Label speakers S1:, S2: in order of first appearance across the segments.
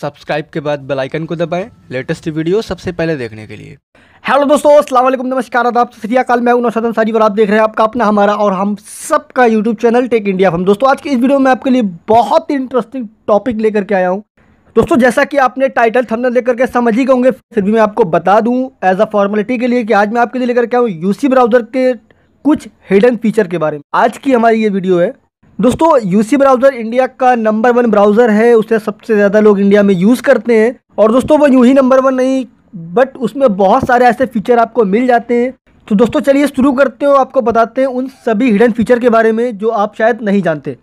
S1: subscribe के बाद bell icon को दबाएं लेटेस्ट वीडियो सबसे पहले देखने के लिए हेलो दोस्तों अस्सलाम वालेकुम नमस्कार आदाब तो सत्याकाल मैं उनौसद सारी और आप देख रहे हैं आपका अपना हमारा और हम सबका यूट्यूब चैनल टेक इंडिया हम दोस्तों आज की इस वीडियो में आपके लिए बहुत ही इंटरेस्टिंग टॉपिक लेकर के आया हूँ दोस्तों जैसा कि आपने टाइटल थंबनेल लेकर के समझ ही होंगे फिर भी मैं आपको बता दूं एज अ फॉर्मेलिटी के लिए कि आज मैं आपके लिए लेकर के आया हूँ यूसी ब्राउज़र के कुछ हिडन फीचर के बारे में आज की हमारी ये वीडियो है दोस्तों यूसी ब्राउज़र इंडिया का नंबर वन ब्राउज़र है उसे सबसे ज़्यादा लोग इंडिया में यूज़ करते हैं और दोस्तों वो यूँ ही नंबर वन नहीं बट उसमें बहुत सारे ऐसे फीचर आपको मिल जाते हैं तो दोस्तों चलिए शुरू करते हो आपको बताते हैं उन सभी हिडन फीचर के बारे में जो आप शायद नहीं जानते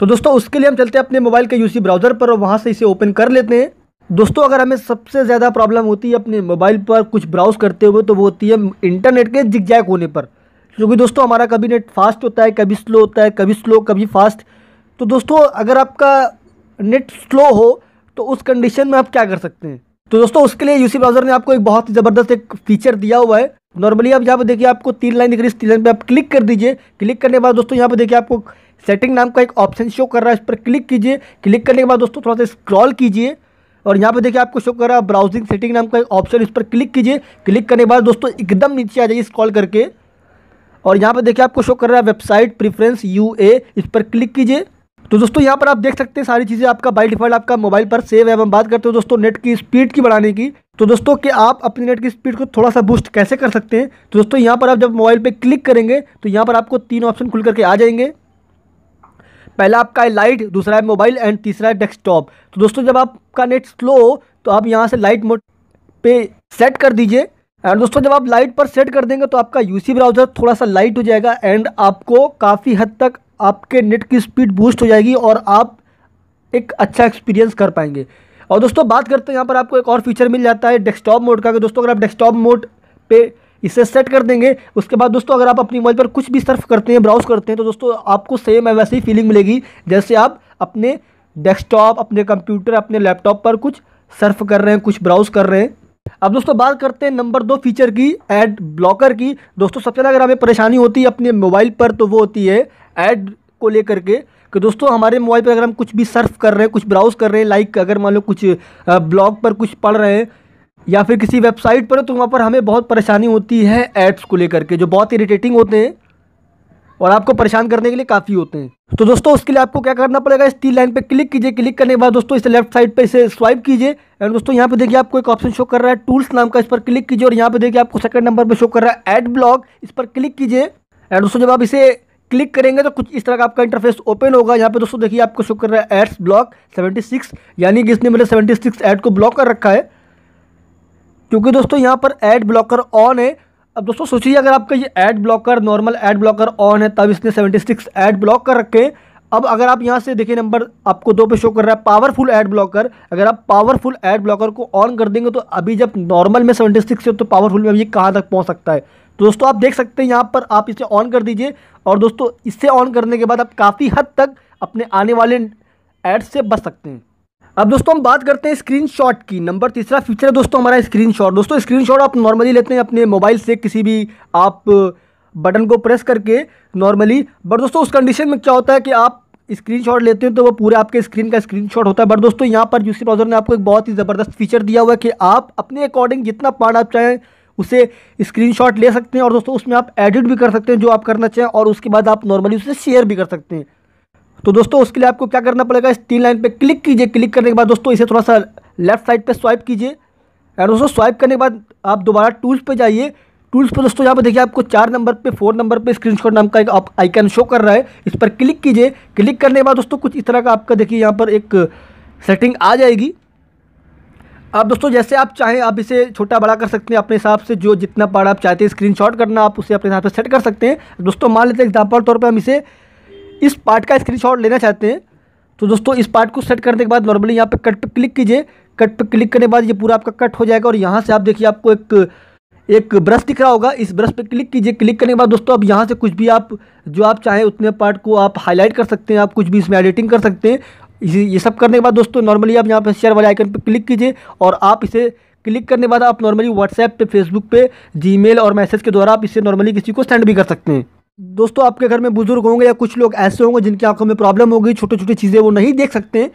S1: तो दोस्तों उसके लिए हम चलते हैं अपने मोबाइल के यूसी ब्राउज़र पर और वहां से इसे ओपन कर लेते हैं दोस्तों अगर हमें सबसे ज़्यादा प्रॉब्लम होती है अपने मोबाइल पर कुछ ब्राउज़ करते हुए तो वो होती है इंटरनेट के जिगजैक होने पर क्योंकि दोस्तों हमारा कभी नेट फास्ट होता है कभी स्लो होता है कभी स्लो कभी फास्ट तो दोस्तों अगर आपका नेट स्लो हो तो उस कंडीशन में आप क्या कर सकते हैं तो दोस्तों उसके लिए यूसी ब्राउज़र ने आपको एक बहुत ही ज़बरदस्त एक फीचर दिया हुआ है नॉर्मली आप यहाँ पर देखिए आपको तीन लाइन दिख रही है तीन लाइन पर आप क्लिक कर दीजिए क्लिक करने के बाद दोस्तों यहाँ पर देखिए आपको सेटिंग नाम का एक ऑप्शन शो कर रहा है इस पर क्लिक कीजिए क्लिक करने के बाद दोस्तों थोड़ा सा स्क्रॉल कीजिए और यहाँ पे देखिए आपको शो कर रहा है ब्राउजिंग सेटिंग नाम का ऑप्शन इस पर क्लिक कीजिए क्लिक करने के बाद दोस्तों एकदम नीचे आ जाइए स्क्रॉल करके और यहाँ पे देखिए आपको शो कर रहा है वेबसाइट प्रिफ्रेंस यू इस पर क्लिक कीजिए तो दोस्तों यहाँ पर आप देख सकते हैं सारी चीज़ें आपका बाई डिफॉल्ट आपका मोबाइल पर सेव है हम बात करते हैं दोस्तों नेट की स्पीड की बढ़ाने की तो दोस्तों कि आप अपने नेट की स्पीड को थोड़ा सा बूस्ट कैसे कर सकते हैं तो दोस्तों यहाँ पर आप जब मोबाइल पर क्लिक करेंगे तो यहाँ पर आपको तीन ऑप्शन खुल करके आ जाएंगे पहला आपका है लाइट दूसरा है मोबाइल एंड तीसरा है डेस्कटॉप तो दोस्तों जब आपका नेट स्लो हो तो आप यहाँ से लाइट मोड पे सेट कर दीजिए एंड दोस्तों जब आप लाइट पर सेट कर देंगे तो आपका यूसी ब्राउज़र थोड़ा सा लाइट हो जाएगा एंड आपको काफ़ी हद तक आपके नेट की स्पीड बूस्ट हो जाएगी और आप एक अच्छा एक्सपीरियंस कर पाएंगे और दोस्तों बात करते हैं यहाँ पर आपको एक और फीचर मिल जाता है डेस्कटॉप मोड का कि दोस्तों अगर आप डेस्कटॉप मोड पे इसे सेट कर देंगे उसके बाद दोस्तों अगर आप अपनी मोबाइल पर कुछ भी सर्फ करते हैं ब्राउज करते हैं तो दोस्तों आपको सेम है वैसी ही फीलिंग मिलेगी जैसे आप अपने डेस्कटॉप अपने कंप्यूटर अपने लैपटॉप पर कुछ सर्फ कर रहे हैं कुछ ब्राउज कर रहे हैं अब दोस्तों बात करते हैं नंबर दो फीचर की एड ब्लॉकर की दोस्तों सबसे ज़्यादा अगर हमें परेशानी होती है अपने मोबाइल पर तो वो होती है ऐड को लेकर के कि दोस्तों हमारे मोबाइल पर अगर हम कुछ भी सर्फ कर रहे हैं कुछ ब्राउज़ कर रहे हैं लाइक अगर मान लो कुछ ब्लॉग पर कुछ पढ़ रहे हैं या फिर किसी वेबसाइट पर हो तो वहाँ पर हमें बहुत परेशानी होती है एड्स को लेकर के जो बहुत इरीटेटिंग होते हैं और आपको परेशान करने के लिए काफ़ी होते हैं तो दोस्तों उसके लिए आपको क्या करना पड़ेगा इस तीन लाइन पे क्लिक कीजिए क्लिक करने के बाद दोस्तों इसे लेफ्ट साइड पे इसे स्वाइप कीजिए एंड दोस्तों यहाँ पे देखिए आपको एक ऑप्शन शो कर रहा है टूल्स नाम का इस पर क्लिक कीजिए और यहाँ पे देखिए आपको सेकंड नंबर पर शो कर रहा है एड ब्लॉग इस पर क्लिक कीजिए एंड दोस्तों जब आप इसे क्लिक करेंगे तो कुछ इस तरह का आपका इंटरफेस ओपन होगा यहाँ पे दोस्तों देखिए आपको शो कर रहा है एड्स ब्लॉक 76 यानी कि इसने मेरे 76 एड को ब्लॉक कर रखा है क्योंकि दोस्तों यहाँ पर एड ब्लॉकर ऑन है अब दोस्तों सोचिए अगर आपका ये ad blocker normal ad blocker on है तब इसने 76 एड ब्लॉक कर रखे हैं अब अगर आप यहाँ से देखिए नंबर आपको दो पे शो कर रहा है पावरफुल एड ब्लॉकर अगर आप पावरफुल एड ब्लॉकर को ऑन कर देंगे तो अभी जब नॉर्मल में सेवेंटी सिक्स है तो पावरफुल में ये कहाँ तक पहुँच सकता है तो दोस्तों आप देख सकते हैं यहाँ पर आप इसे ऑन कर दीजिए और दोस्तों इसे ऑन करने के बाद आप काफ़ी हद तक अपने आने वाले एड्स से बच सकते हैं अब दोस्तों हम बात करते हैं स्क्रीनशॉट की नंबर तीसरा फीचर है दोस्तों हमारा स्क्रीनशॉट दोस्तों स्क्रीनशॉट आप नॉर्मली लेते हैं अपने मोबाइल से किसी भी आप बटन को प्रेस करके नॉर्मली बट दोस्तों उस कंडीशन में क्या होता है कि आप स्क्रीनशॉट लेते हैं तो वो पूरे आपके स्क्रीन का स्क्रीनशॉट होता है बट दोस्तों यहाँ पर यूसी ब्राउजर ने आपको एक बहुत ही ज़बरदस्त फीचर दिया हुआ है कि आप अपने अकॉर्डिंग जितना पार्ट आप चाहें उसे स्क्रीनशॉट ले सकते हैं और दोस्तों उसमें आप एडिट भी कर सकते हैं जो आप करना चाहें और उसके बाद आप नॉर्मली उसे शेयर भी कर सकते हैं तो दोस्तों उसके लिए आपको क्या करना पड़ेगा इस तीन लाइन पे क्लिक कीजिए क्लिक करने के बाद दोस्तों इसे थोड़ा सा लेफ्ट साइड पे स्वाइप कीजिए एंड दोस्तों स्वाइप करने के बाद आप दोबारा टूल्स पे जाइए टूल्स पर दोस्तों यहाँ पर देखिए आपको चार नंबर पे फोर नंबर पे स्क्रीनशॉट नाम का एक आप आइकन शो कर रहा है इस पर क्लिक कीजिए क्लिक करने के बाद दोस्तों कुछ इस तरह का आपका देखिए यहाँ पर एक सेटिंग आ जाएगी अब दोस्तों जैसे आप चाहें आप इसे छोटा बड़ा कर सकते हैं अपने हिसाब से जो जितना पार्ट आप चाहते हैं स्क्रीनशॉट करना आप उसे अपने हिसाब से सेट कर सकते हैं दोस्तों मान लेते हैं एग्जाम्पल तौर पर हम इसे इस पार्ट का स्क्रीनशॉट लेना चाहते हैं तो दोस्तों इस पार्ट को सेट करने के बाद नॉर्मली यहाँ पे कट पे क्लिक कीजिए कट पे क्लिक करने के बाद ये पूरा आपका कट हो जाएगा और यहाँ से आप देखिए आपको एक एक ब्रश दिख रहा होगा इस ब्रश पे क्लिक कीजिए क्लिक करने के बाद दोस्तों अब यहाँ से कुछ भी आप जो आप चाहें उतने पार्ट को आप हाईलाइट कर सकते हैं आप कुछ भी इसमें एडिटिंग कर सकते हैं ये सब करने के बाद दोस्तों नॉर्मली आप यहाँ पर शेयर वाले आइकन पर क्लिक कीजिए और आप इसे क्लिक करने के बाद आप नॉर्मली व्हाट्सएप पे फेसबुक पे जीमेल और मैसेज के द्वारा आप इसे नॉर्मली किसी को सेंड भी कर सकते हैं दोस्तों आपके घर में बुज़ुर्ग होंगे या कुछ लोग ऐसे होंगे जिनकी आंखों में प्रॉब्लम होगी छोटी छोटी चीज़ें वो नहीं देख सकते हैं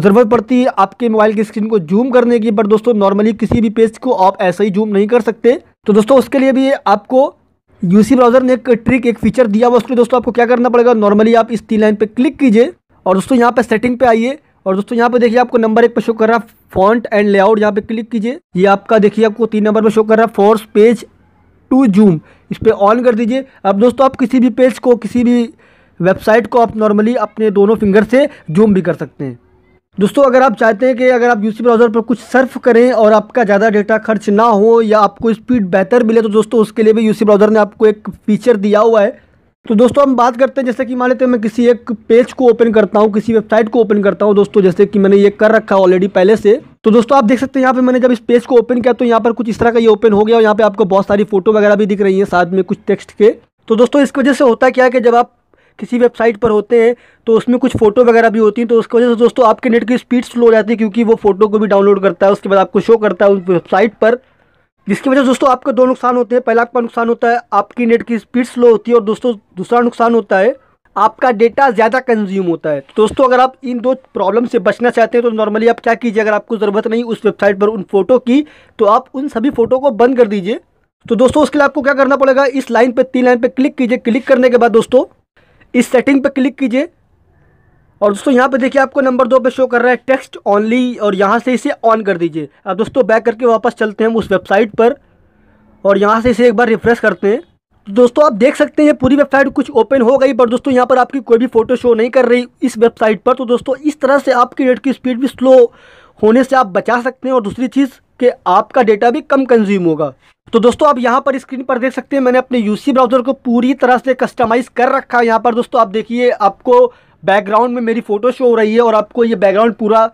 S1: ज़रूरत पड़ती है आपके मोबाइल की स्क्रीन को जूम करने की पर दोस्तों नॉर्मली किसी भी पेज को आप ऐसे ही जूम नहीं कर सकते तो दोस्तों उसके लिए भी आपको यूसी ब्राउज़र ने एक ट्रिक एक फीचर दिया हुआ उसके लिए दोस्तों आपको क्या करना पड़ेगा नॉर्मली आप इस तीन लाइन पर क्लिक कीजिए और दोस्तों यहाँ पर सेटिंग पे आइए और दोस्तों यहाँ पे देखिए आपको नंबर एक पे शो कर रहा है फॉन्ट एंड लेआउट यहाँ पे क्लिक कीजिए ये आपका देखिए आपको तीन नंबर पे शो कर रहा है फोर्स पेज टू जूम इस पर ऑन कर दीजिए अब दोस्तों आप किसी भी पेज को किसी भी वेबसाइट को आप नॉर्मली अपने दोनों फिंगर से जूम भी कर सकते हैं दोस्तों अगर आप चाहते हैं कि अगर आप यूसी ब्राउज़र पर कुछ सर्फ करें और आपका ज़्यादा डेटा खर्च ना हो या आपको स्पीड बेहतर मिले तो दोस्तों उसके लिए भी यूसी ब्राउज़र ने आपको एक फीचर दिया हुआ है तो दोस्तों हम बात करते हैं जैसे कि मान लेते हैं मैं किसी एक पेज को ओपन करता हूँ किसी वेबसाइट को ओपन करता हूँ दोस्तों जैसे कि मैंने ये कर रखा है ऑलरेडी पहले से तो दोस्तों आप देख सकते हैं यहाँ पे मैंने जब इस पेज को ओपन किया तो यहाँ पर कुछ इस तरह का ये ओपन हो गया और यहाँ पे आपको बहुत सारी फोटो वगैरह भी दिख रही है साथ में कुछ टेक्स्ट के तो दोस्तों इसकी वजह से होता क्या है कि जब आप किसी वेबसाइट पर होते हैं तो उसमें कुछ फोटो वगैरह भी होती हैं तो उसकी वजह से दोस्तों आपके नेट की स्पीड स्लो हो जाती है क्योंकि वो फोटो को भी डाउनलोड करता है उसके बाद आपको शो करता है उस वेबसाइट पर जिसकी वजह से दोस्तों आपके दो नुकसान होते हैं पहला आपका नुकसान होता है आपकी नेट की स्पीड स्लो होती है और दोस्तों दूसरा नुकसान होता है आपका डेटा ज़्यादा कंज्यूम होता है तो दोस्तों अगर आप इन दो प्रॉब्लम से बचना चाहते हैं तो नॉर्मली आप क्या कीजिए अगर आपको ज़रूरत नहीं उस वेबसाइट पर उन फ़ोटो की तो आप उन सभी फ़ोटो को बंद कर दीजिए तो दोस्तों उसके लिए आपको क्या करना पड़ेगा इस लाइन पर तीन लाइन पर क्लिक कीजिए क्लिक करने के बाद दोस्तों इस सेटिंग पर क्लिक कीजिए और दोस्तों यहाँ पे देखिए आपको नंबर दो पे शो कर रहा है टेक्स्ट ऑनली और यहाँ से इसे ऑन कर दीजिए अब दोस्तों बैक करके वापस चलते हैं उस वेबसाइट पर और यहाँ से इसे एक बार रिफ्रेश करते हैं तो दोस्तों आप देख सकते हैं पूरी वेबसाइट कुछ ओपन हो गई पर दोस्तों यहाँ पर आपकी कोई भी फोटो शो नहीं कर रही इस वेबसाइट पर तो दोस्तों इस तरह से आपकी नेट की स्पीड भी स्लो होने से आप बचा सकते हैं और दूसरी चीज़ कि आपका डेटा भी कम कंज्यूम होगा तो दोस्तों आप यहाँ पर स्क्रीन पर देख सकते हैं मैंने अपने यूसी ब्राउज़र को पूरी तरह से कस्टमाइज़ कर रखा है यहाँ पर दोस्तों आप देखिए आपको बैकग्राउंड में मेरी फ़ोटो शो हो रही है और आपको ये बैकग्राउंड पूरा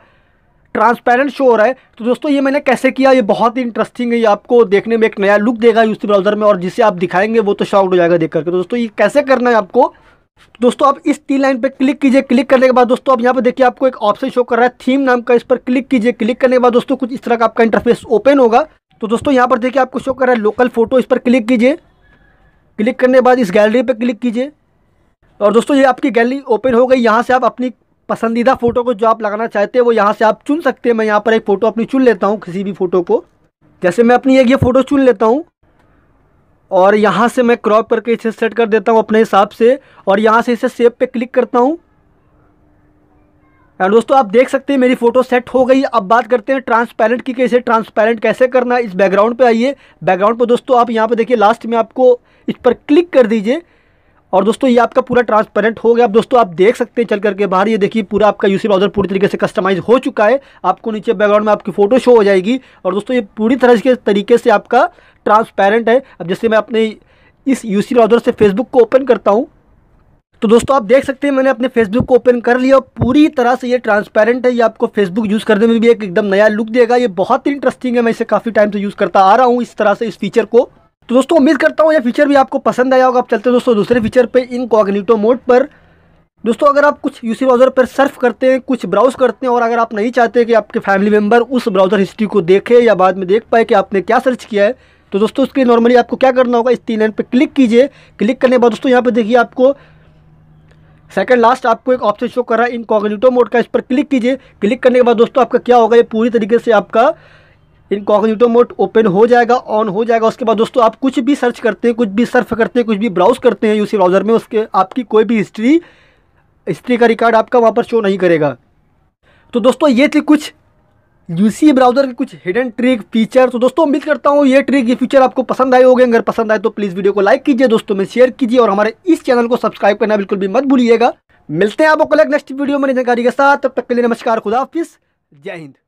S1: ट्रांसपेरेंट शो हो रहा है तो दोस्तों ये मैंने कैसे किया ये बहुत ही इंटरेस्टिंग है ये आपको देखने में एक नया लुक देगा यूसी ब्राउज़र में और जिसे आप दिखाएंगे वो तो शॉर्ट हो जाएगा देख करके तो दोस्तों ये कैसे करना है आपको दोस्तों आप इस तीन लाइन पर क्लिक कीजिए क्लिक करने के बाद दोस्तों आप यहाँ पर देखिए आपको एक ऑप्शन शो कर रहा है थीम नाम का इस पर क्लिक कीजिए क्लिक करने के बाद दोस्तों कुछ इस तरह का आपका इंटरफेस ओपन होगा तो दोस्तों यहाँ पर देखिए आपको शो कर रहा है लोकल फोटो इस पर क्लिक कीजिए क्लिक करने के बाद इस गैलरी पर क्लिक कीजिए और दोस्तों ये आपकी गैलरी ओपन हो गई यहाँ से आप अपनी पसंदीदा फ़ोटो को जो आप लगाना चाहते हैं वो यहाँ से आप चुन सकते हैं मैं यहाँ पर एक फ़ोटो अपनी चुन लेता हूँ किसी भी फ़ोटो को जैसे मैं अपनी एक ये फ़ोटो चुन लेता हूँ और यहाँ से मैं क्रॉप करके इसे सेट कर देता हूँ अपने हिसाब से और यहाँ से इसे सेव पे क्लिक करता हूँ एंड दोस्तों आप देख सकते हैं मेरी फ़ोटो सेट हो गई अब बात करते हैं ट्रांसपेरेंट की कैसे ट्रांसपेरेंट कैसे करना है इस बैकग्राउंड पे आइए बैकग्राउंड पर दोस्तों आप यहाँ पे देखिए लास्ट में आपको इस पर क्लिक कर दीजिए और दोस्तों ये आपका पूरा ट्रांसपेरेंट हो गया अब दोस्तों आप देख सकते हैं चल करके बाहर ये देखिए पूरा आपका यूसी ब्राउजर पूरी तरीके से कस्टमाइज हो चुका है आपको नीचे बैकग्राउंड में आपकी फ़ोटो शो हो जाएगी और दोस्तों ये पूरी तरह के तरीके से आपका ट्रांसपेरेंट है अब जैसे मैं अपने इस यू सी ब्राउज़र से फेसबुक को ओपन करता हूँ तो दोस्तों आप देख सकते हैं मैंने अपने फेसबुक को ओपन कर लिया पूरी तरह से ये ट्रांसपेरेंट है ये आपको फेसबुक यूज़ करने में भी एक एकदम नया लुक देगा ये बहुत ही इंटरेस्टिंग है मैं इसे काफ़ी टाइम से यूज़ करता आ रहा हूँ इस तरह से इस फीचर को तो दोस्तों उम्मीद करता हूँ यह फीचर भी आपको पसंद आया होगा आप चलते दोस्तों दूसरे फीचर पर इनकॉग्निटो मोड पर दोस्तों अगर आप कुछ यूसी ब्राउज़र पर सर्फ करते हैं कुछ ब्राउज़ करते हैं और अगर आप नहीं चाहते कि आपके फैमिली मेम्बर उस ब्राउज़र हिस्ट्री को देखे या बाद में देख पाए कि आपने क्या सर्च किया है तो दोस्तों उसके लिए नॉर्मली आपको क्या करना होगा इस तीन लाइन पर क्लिक कीजिए क्लिक करने के बाद दोस्तों यहाँ पर देखिए आपको सेकंड लास्ट आपको एक ऑप्शन शो कर रहा है कॉग्निटो मोड का इस पर क्लिक कीजिए क्लिक करने के बाद दोस्तों आपका क्या होगा ये पूरी तरीके से आपका कॉग्निटो मोड ओपन हो जाएगा ऑन हो जाएगा उसके बाद दोस्तों आप कुछ भी सर्च करते हैं कुछ भी सर्फ करते हैं कुछ भी ब्राउज करते हैं यूसी ब्राउज़र में उसके आपकी कोई भी हिस्ट्री हिस्ट्री का रिकॉर्ड आपका वहाँ पर शो नहीं करेगा तो दोस्तों ये थी कुछ यूसी ब्राउज़र के कुछ हिडन ट्रिक फीचर तो दोस्तों उम्मीद करता हूँ ये ट्रिक ये फीचर आपको पसंद आए होंगे अगर पसंद आए तो प्लीज़ वीडियो को लाइक कीजिए दोस्तों में शेयर कीजिए और हमारे इस चैनल को सब्सक्राइब करना बिल्कुल भी मत भूलिएगा मिलते हैं आपको कल नेक्स्ट वीडियो में जानकारी के साथ तब तक के लिए नमस्कार खुदाफिस जय हिंद